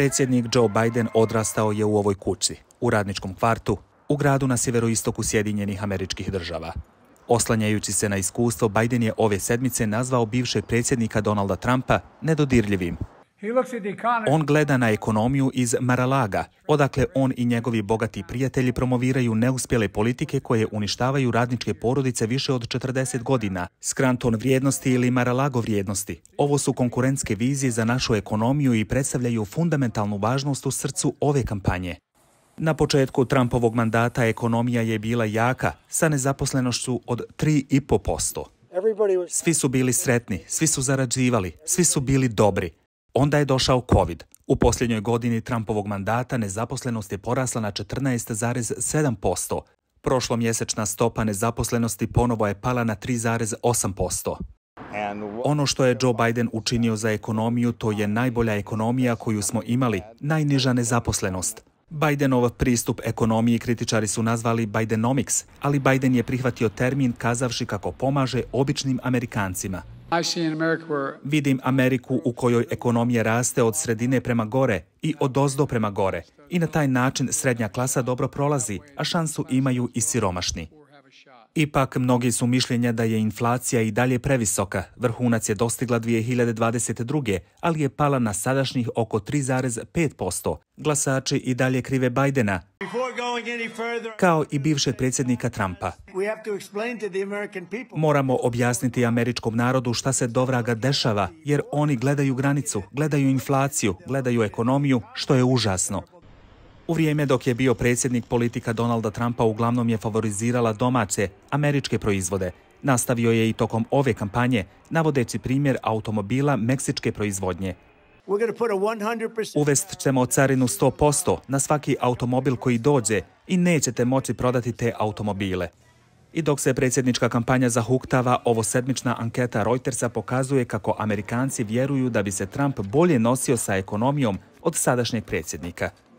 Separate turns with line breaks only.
Predsjednik Joe Biden odrastao je u ovoj kući, u radničkom kvartu, u gradu na sjeveroistoku Sjedinjenih američkih država. Oslanjajući se na iskustvo, Biden je ove sedmice nazvao bivšeg predsjednika Donalda Trumpa nedodirljivim On gleda na ekonomiju iz Maralaga, odakle on i njegovi bogati prijatelji promoviraju neuspjele politike koje uništavaju radničke porodice više od 40 godina, skranton vrijednosti ili Maralago vrijednosti. Ovo su konkurentske vizije za našu ekonomiju i predstavljaju fundamentalnu važnost u srcu ove kampanje. Na početku Trumpovog mandata ekonomija je bila jaka, sa nezaposlenošću od 3,5%. Svi su bili sretni, svi su zarađivali, svi su bili dobri. Onda je došao COVID. U posljednjoj godini Trumpovog mandata nezaposlenost je porasla na 14,7%. Prošlomjesečna stopa nezaposlenosti ponovo je pala na 3,8%. Ono što je Joe Biden učinio za ekonomiju, to je najbolja ekonomija koju smo imali, najniža nezaposlenost. Bidenov pristup ekonomiji kritičari su nazvali Bidenomics, ali Biden je prihvatio termin kazavši kako pomaže običnim Amerikancima. Vidim Ameriku u kojoj ekonomije raste od sredine prema gore i od ozdo prema gore. I na taj način srednja klasa dobro prolazi, a šansu imaju i siromašni. Ipak, mnogi su mišljenja da je inflacija i dalje previsoka. Vrhunac je dostigla 2022. ali je pala na sadašnjih oko 3,5%. Glasači i dalje krive Bajdena, kao i bivšeg predsjednika Trumpa. Moramo objasniti američkom narodu šta se do vraga dešava, jer oni gledaju granicu, gledaju inflaciju, gledaju ekonomiju, što je užasno. U vrijeme dok je bio predsjednik politika Donalda Trumpa uglavnom je favorizirala domace, američke proizvode. Nastavio je i tokom ove kampanje, navodeći primjer automobila meksičke proizvodnje, Uvest ćemo carinu 100% na svaki automobil koji dođe i nećete moći prodati te automobile. I dok se predsjednička kampanja zahuktava, ovo sedmična anketa Reutersa pokazuje kako Amerikanci vjeruju da bi se Trump bolje nosio sa ekonomijom od sadašnjeg predsjednika.